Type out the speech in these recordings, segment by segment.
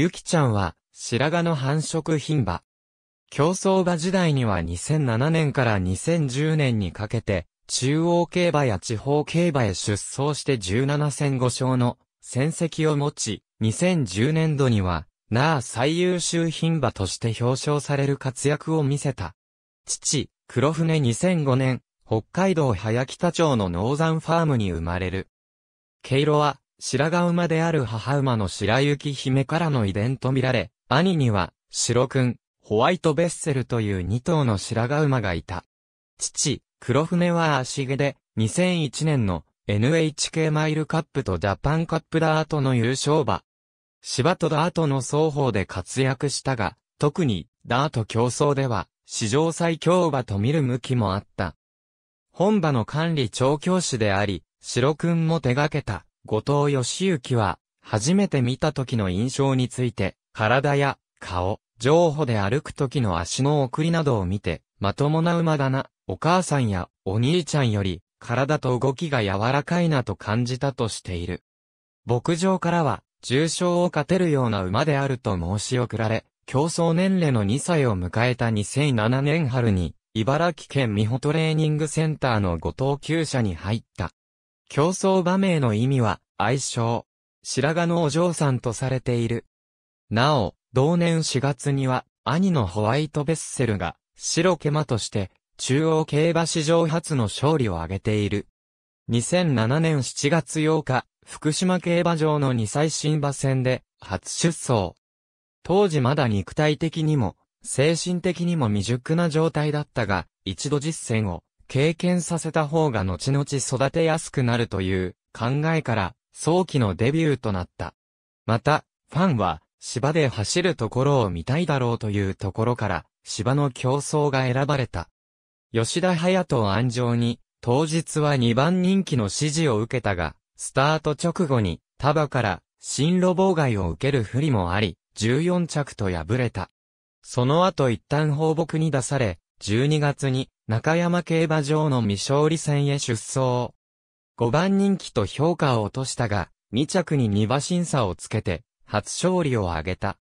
ゆきちゃんは、白髪の繁殖牝馬。競走馬時代には2007年から2010年にかけて、中央競馬や地方競馬へ出走して17戦5勝の戦績を持ち、2010年度には、なあ最優秀牝馬として表彰される活躍を見せた。父、黒船2005年、北海道早北町のノーザンファームに生まれる。毛色は、白髪馬である母馬の白雪姫からの遺伝と見られ、兄には、白くん、ホワイトベッセルという2頭の白髪馬がいた。父、黒船は足毛で、2001年の NHK マイルカップとジャパンカップダートの優勝馬。芝とダートの双方で活躍したが、特にダート競争では史上最強馬と見る向きもあった。本馬の管理調教師であり、白くんも手掛けた後藤義行は、初めて見た時の印象について、体や顔、情報で歩く時の足の送りなどを見て、まともな馬だな、お母さんやお兄ちゃんより、体と動きが柔らかいなと感じたとしている。牧場からは、重傷を勝てるような馬であると申し送られ、競争年齢の2歳を迎えた2007年春に、茨城県美穂トレーニングセンターの後藤厩舎に入った。競争馬名の意味は、愛称。白髪のお嬢さんとされている。なお、同年4月には、兄のホワイトベッセルが、白毛馬として、中央競馬史上初の勝利を挙げている。2007年7月8日、福島競馬場の2歳新馬戦で、初出走。当時まだ肉体的にも、精神的にも未熟な状態だったが、一度実戦を経験させた方が後々育てやすくなるという考えから早期のデビューとなった。また、ファンは芝で走るところを見たいだろうというところから芝の競争が選ばれた。吉田隼人安城に当日は2番人気の指示を受けたが、スタート直後に束から進路妨害を受ける不利もあり、14着と敗れた。その後一旦放牧に出され、12月に中山競馬場の未勝利戦へ出走。5番人気と評価を落としたが、2着に2馬審査をつけて、初勝利を挙げた。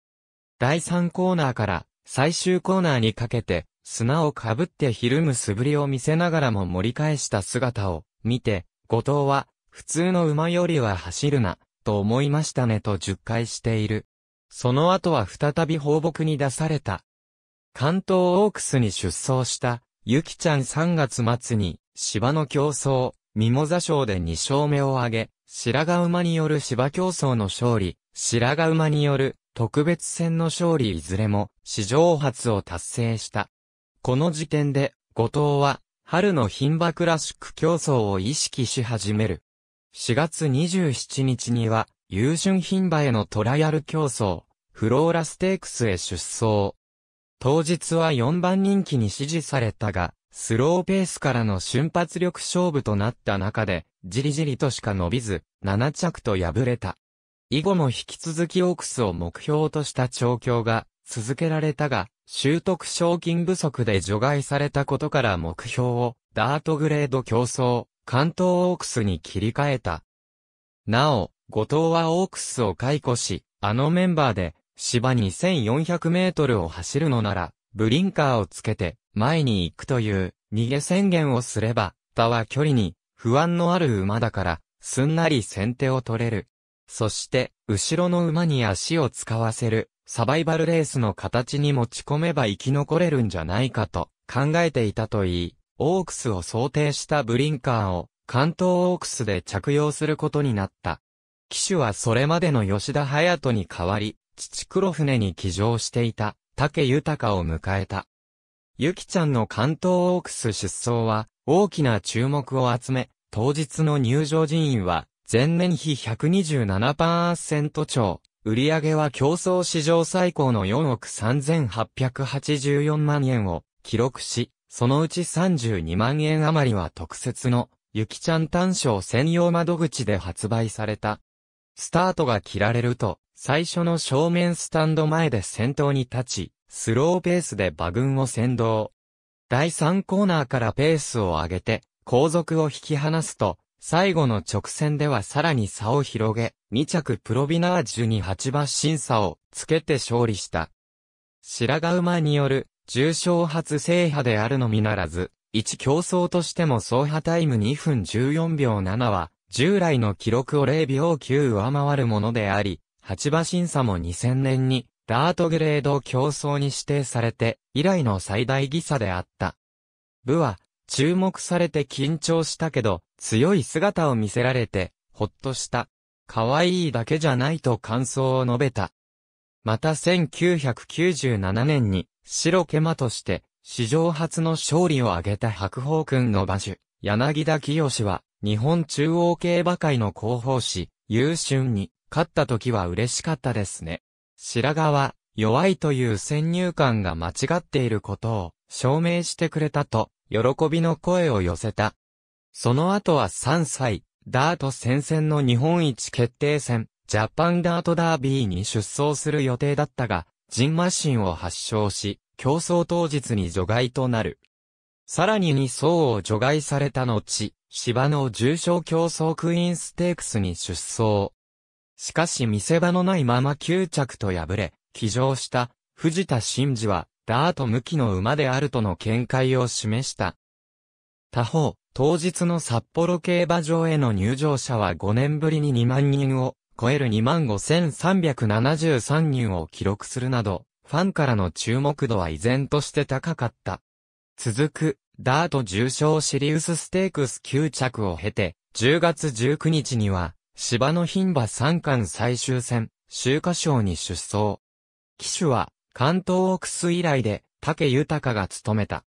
第3コーナーから最終コーナーにかけて、砂をかぶってひるむ素振りを見せながらも盛り返した姿を見て、後藤は、普通の馬よりは走るな、と思いましたねと10回している。その後は再び放牧に出された。関東オークスに出走したゆきちゃん3月末に、芝の競争、ミモザ賞で2勝目を挙げ、白髪馬による芝競争の勝利、白髪馬による特別戦の勝利いずれも史上初を達成した。この時点で、後藤は、春の牝馬クラシック競争を意識し始める。4月27日には、優春牝馬へのトライアル競争、フローラステークスへ出走。当日は4番人気に支持されたが、スローペースからの瞬発力勝負となった中で、じりじりとしか伸びず、7着と敗れた。以後も引き続きオークスを目標とした調教が続けられたが、習得賞金不足で除外されたことから目標をダートグレード競争、関東オークスに切り替えた。なお、後藤はオークスを解雇し、あのメンバーで芝2400メートルを走るのなら、ブリンカーをつけて、前に行くという、逃げ宣言をすれば、他は距離に、不安のある馬だから、すんなり先手を取れる。そして、後ろの馬に足を使わせる、サバイバルレースの形に持ち込めば生き残れるんじゃないかと考えていたといい、オークスを想定したブリンカーを関東オークスで着用することになった。騎手はそれまでの吉田隼人に代わり、父黒船に騎乗していた、竹豊を迎えた。ゆきちゃんの関東オークス出走は、大きな注目を集め、当日の入場人員は、前年比127%超、売上は競争史上最高の4億3884万円を記録し、そのうち32万円余りは特設の、ゆきちゃん単勝専用窓口で発売された。スタートが切られると、最初の正面スタンド前で先頭に立ち、スローペースで馬群を先導。第3コーナーからペースを上げて、後続を引き離すと、最後の直線ではさらに差を広げ、2着プロビナージュに8馬審査をつけて勝利した。白髪馬による重賞初制覇であるのみならず、一競争としても走破タイム2分14秒7は、従来の記録を0秒9上回るものであり、八馬審査も2000年に、ダートグレード競争に指定されて、以来の最大技差であった。部は、注目されて緊張したけど、強い姿を見せられて、ほっとした。可愛いだけじゃないと感想を述べた。また1997年に、白ケマとして、史上初の勝利を挙げた白鵬君の馬主、柳田清は、日本中央競馬会の広報誌、優春に、勝った時は嬉しかったですね。白髪は弱いという先入観が間違っていることを証明してくれたと、喜びの声を寄せた。その後は3歳、ダート戦線の日本一決定戦、ジャパンダートダービーに出走する予定だったが、ジンマシンを発症し、競争当日に除外となる。さらに2層を除外された後、芝の重症競争クイーンステークスに出走。しかし見せ場のないまま9着と敗れ、騎乗した藤田真二はダート向きの馬であるとの見解を示した。他方、当日の札幌競馬場への入場者は5年ぶりに2万人を超える25,373人を記録するなど、ファンからの注目度は依然として高かった。続く、ダート重賞シリウスステークス9着を経て、10月19日には、芝の牝馬三冠最終戦、秋華賞に出走。騎手は、関東オークス以来で、竹豊が務めた。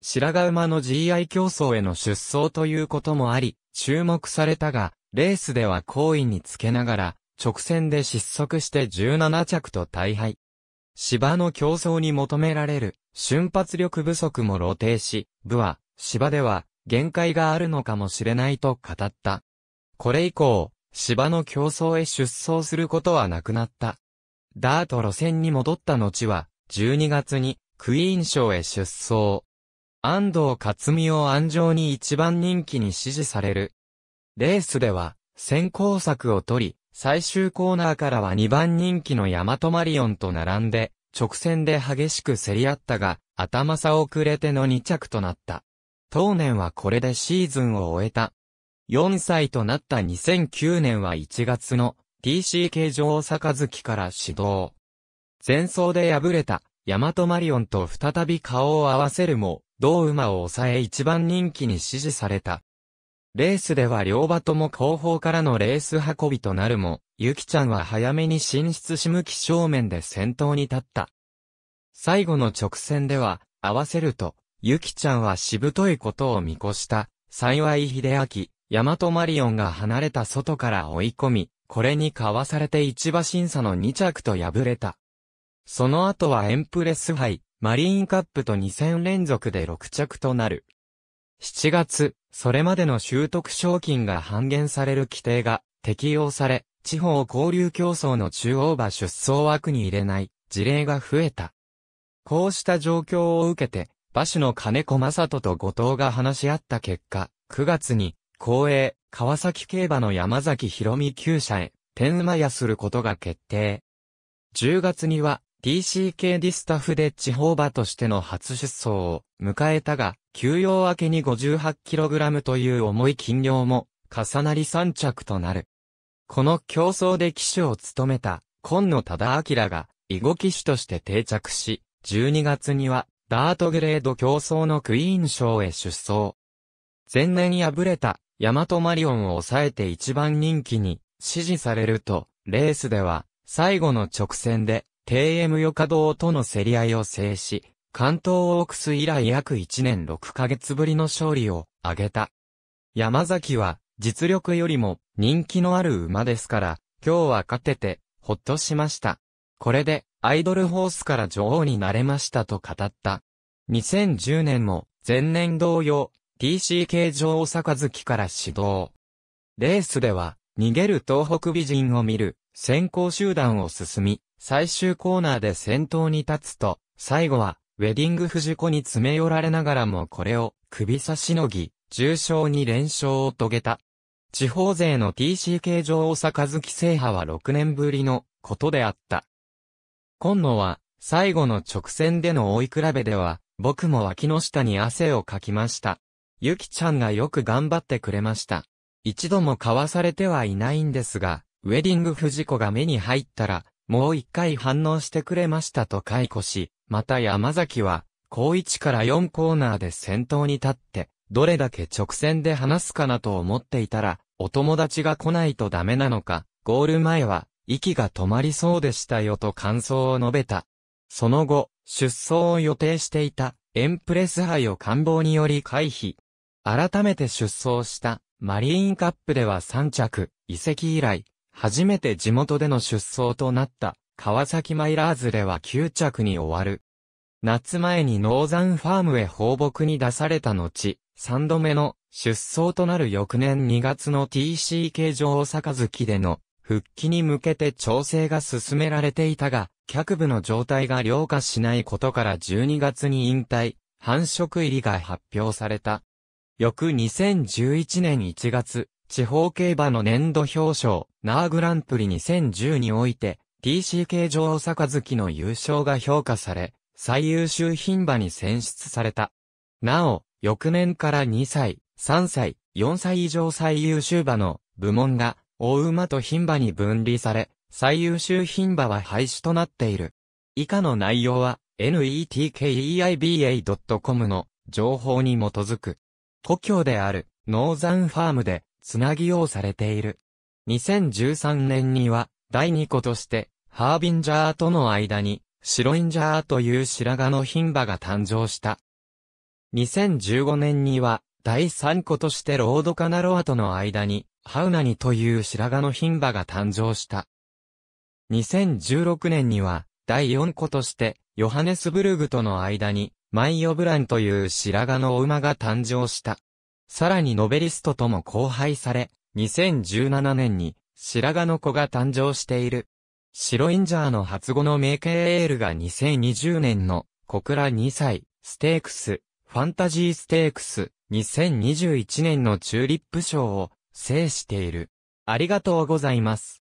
白髪馬の GI 競争への出走ということもあり、注目されたが、レースでは好位につけながら、直線で失速して17着と大敗。芝の競争に求められる瞬発力不足も露呈し、部は芝では限界があるのかもしれないと語った。これ以降、芝の競争へ出走することはなくなった。ダート路線に戻った後は、12月に、クイーン賞へ出走。安藤克美を安城に一番人気に支持される。レースでは、先行策を取り、最終コーナーからは2番人気のヤマトマリオンと並んで、直線で激しく競り合ったが、頭差遅れての2着となった。当年はこれでシーズンを終えた。4歳となった2009年は1月の TCK 女王杯から始動。前走で敗れたヤマトマリオンと再び顔を合わせるも、同馬を抑え一番人気に支持された。レースでは両馬とも後方からのレース運びとなるも、ゆきちゃんは早めに進出し向き正面で先頭に立った。最後の直線では、合わせると、ゆきちゃんはしぶといことを見越した、幸い秀明、ヤマトマリオンが離れた外から追い込み、これにかわされて一場審査の2着と敗れた。その後はエンプレス杯、マリーンカップと2戦連続で6着となる。7月、それまでの習得賞金が半減される規定が適用され、地方交流競争の中央馬出走枠に入れない事例が増えた。こうした状況を受けて、馬主の金子正人と後藤が話し合った結果、9月に公営、川崎競馬の山崎博美厩舎へ、天馬屋することが決定。10月には、TCK ディスタフで地方馬としての初出走を迎えたが、休養明けに 58kg という重い金量も重なり3着となる。この競争で騎手を務めた今野忠明が囲碁騎手として定着し、12月にはダートグレード競争のクイーン賞へ出走。前年敗れたヤマトマリオンを抑えて一番人気に支持されると、レースでは最後の直線で TM ヨカドーとの競り合いを制し、関東オークス以来約1年6ヶ月ぶりの勝利を挙げた。山崎は実力よりも人気のある馬ですから、今日は勝ててほっとしました。これでアイドルホースから女王になれましたと語った。2010年も前年同様、TCK 上大阪月から始動。レースでは、逃げる東北美人を見る、先行集団を進み、最終コーナーで先頭に立つと、最後は、ウェディング藤子に詰め寄られながらもこれを、首差しのぎ、重傷に連勝を遂げた。地方勢の TCK 上大阪月制覇は6年ぶりのことであった。今野は、最後の直線での追い比べでは、僕も脇の下に汗をかきました。ゆきちゃんがよく頑張ってくれました。一度も買わされてはいないんですが、ウェディング不二子が目に入ったら、もう一回反応してくれましたと解雇し、また山崎は、高1から4コーナーで先頭に立って、どれだけ直線で話すかなと思っていたら、お友達が来ないとダメなのか、ゴール前は、息が止まりそうでしたよと感想を述べた。その後、出走を予定していた、エンプレス杯を官房により回避。改めて出走したマリーンカップでは3着、移籍以来、初めて地元での出走となった川崎マイラーズでは9着に終わる。夏前にノーザンファームへ放牧に出された後、3度目の出走となる翌年2月の TCK 上大阪月での復帰に向けて調整が進められていたが、脚部の状態が良化しないことから12月に引退、繁殖入りが発表された。翌2011年1月、地方競馬の年度表彰、ナーグランプリ2010において、TCK 上月の優勝が評価され、最優秀品馬に選出された。なお、翌年から2歳、3歳、4歳以上最優秀馬の部門が、大馬と品馬に分離され、最優秀品馬は廃止となっている。以下の内容は、netkeiba.com の情報に基づく。故郷であるノーザンファームでつなぎうされている。2013年には第2個としてハービンジャーとの間にシロインジャーという白髪の牝馬が誕生した。2015年には第3個としてロードカナロアとの間にハウナニという白髪の牝馬が誕生した。2016年には第4個としてヨハネスブルグとの間にマイオブランという白髪の馬が誕生した。さらにノベリストとも交配され、2017年に白髪の子が誕生している。シロインジャーの初語のメイケエールが2020年の小倉2歳ステークス、ファンタジーステークス2021年のチューリップ賞を制している。ありがとうございます。